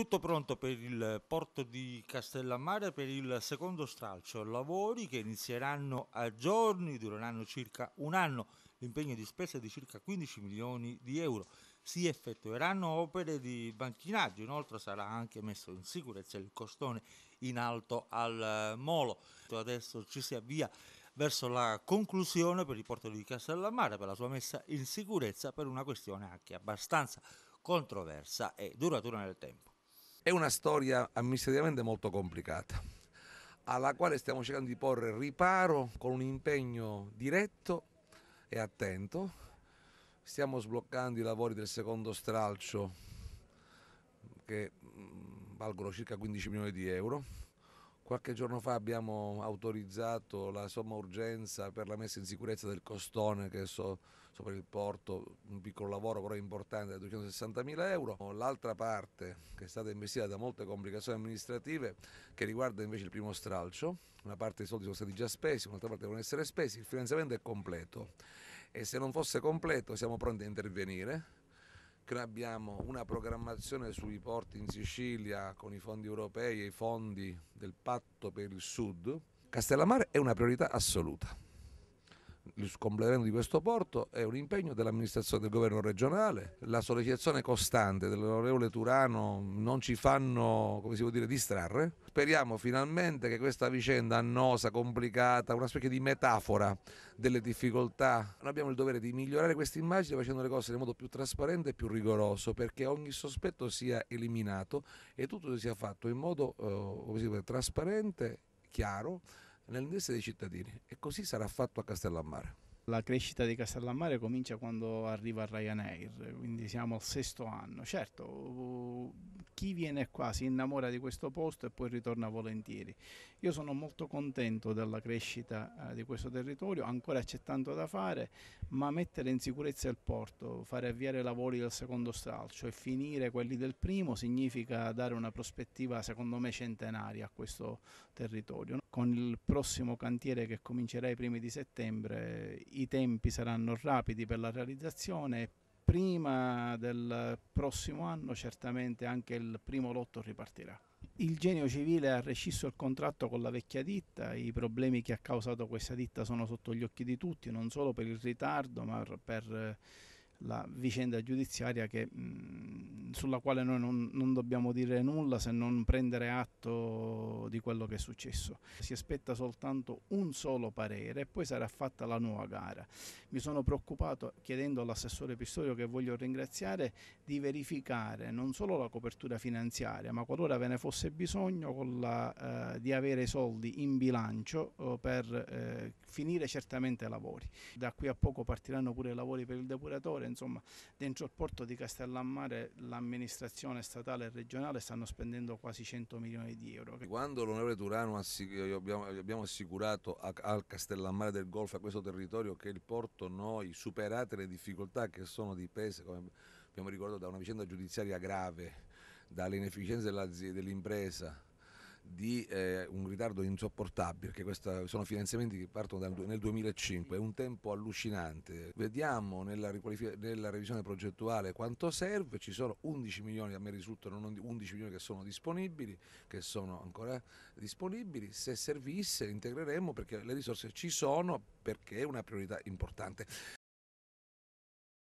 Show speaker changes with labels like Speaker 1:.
Speaker 1: Tutto pronto per il porto di Castellammare per il secondo stralcio, lavori che inizieranno a giorni, dureranno circa un anno, l'impegno di spesa è di circa 15 milioni di euro. Si effettueranno opere di banchinaggio, inoltre sarà anche messo in sicurezza il costone in alto al molo. Adesso ci si avvia verso la conclusione per il porto di Castellammare per la sua messa in sicurezza per una questione anche abbastanza controversa e duratura nel tempo. È una storia amministrativamente molto complicata, alla quale stiamo
Speaker 2: cercando di porre riparo con un impegno diretto e attento. Stiamo sbloccando i lavori del secondo stralcio che mm, valgono circa 15 milioni di euro Qualche giorno fa abbiamo autorizzato la somma urgenza per la messa in sicurezza del costone che è so, sopra il porto, un piccolo lavoro però importante, da 260.000 euro. L'altra parte che è stata investita da molte complicazioni amministrative che riguarda invece il primo stralcio, una parte dei soldi sono stati già spesi, un'altra parte devono essere spesi, il finanziamento è completo e se non fosse completo siamo pronti a intervenire che noi abbiamo una programmazione sui porti in Sicilia con i fondi europei e i fondi del patto per il sud, Castellammare è una priorità assoluta il completamento di questo porto è un impegno dell'amministrazione del governo regionale, la sollecitazione costante dell'onorevole Turano non ci fanno, come si può dire, distrarre. Speriamo finalmente che questa vicenda annosa, complicata, una specie di metafora delle difficoltà, noi abbiamo il dovere di migliorare questa immagine facendo le cose in modo più trasparente e più rigoroso perché ogni sospetto sia eliminato e tutto sia fatto in modo eh, dire, trasparente, chiaro
Speaker 3: nell'interesse dei cittadini e così sarà fatto a Castellammare. La crescita di Castellammare comincia quando arriva Ryanair, quindi siamo al sesto anno. Certo, chi viene qua si innamora di questo posto e poi ritorna volentieri. Io sono molto contento della crescita eh, di questo territorio, ancora c'è tanto da fare, ma mettere in sicurezza il porto, fare avviare i lavori del secondo stralcio e finire quelli del primo significa dare una prospettiva secondo me centenaria a questo territorio. Con il prossimo cantiere che comincerà ai primi di settembre i tempi saranno rapidi per la realizzazione prima del prossimo anno certamente anche il primo lotto ripartirà. Il genio civile ha rescisso il contratto con la vecchia ditta, i problemi che ha causato questa ditta sono sotto gli occhi di tutti, non solo per il ritardo ma per la vicenda giudiziaria che mm, sulla quale noi non, non, dobbiamo dire nulla se non prendere atto di quello che è successo. Si aspetta soltanto un solo parere e poi sarà fatta la nuova gara. Mi sono preoccupato, chiedendo all'assessore Pistorio, che voglio ringraziare, di verificare non solo la copertura finanziaria, ma qualora ve ne fosse bisogno la, eh, di avere i soldi in bilancio eh, per eh, finire certamente i lavori. Da qui a poco partiranno pure i lavori per il depuratore, insomma dentro il porto di Castellammare la amministrazione statale e regionale stanno spendendo quasi 100 milioni di euro.
Speaker 2: Quando l'onorevole Turano abbiamo, assicurato al Castellammare del Golfo, a questo territorio, che il porto noi, superate le difficoltà che sono dipese, come abbiamo ricordato, da una vicenda giudiziaria grave, dalle inefficienze dell'impresa, di eh, un ritardo insopportabile, perché questa, sono finanziamenti che partono dal, nel 2005, è un tempo allucinante. Vediamo nella, nella, revisione progettuale quanto serve, ci sono 11 milioni, a me risultano 11 milioni che sono disponibili, che sono ancora disponibili, se servisse integreremo perché le risorse ci sono perché è una priorità importante.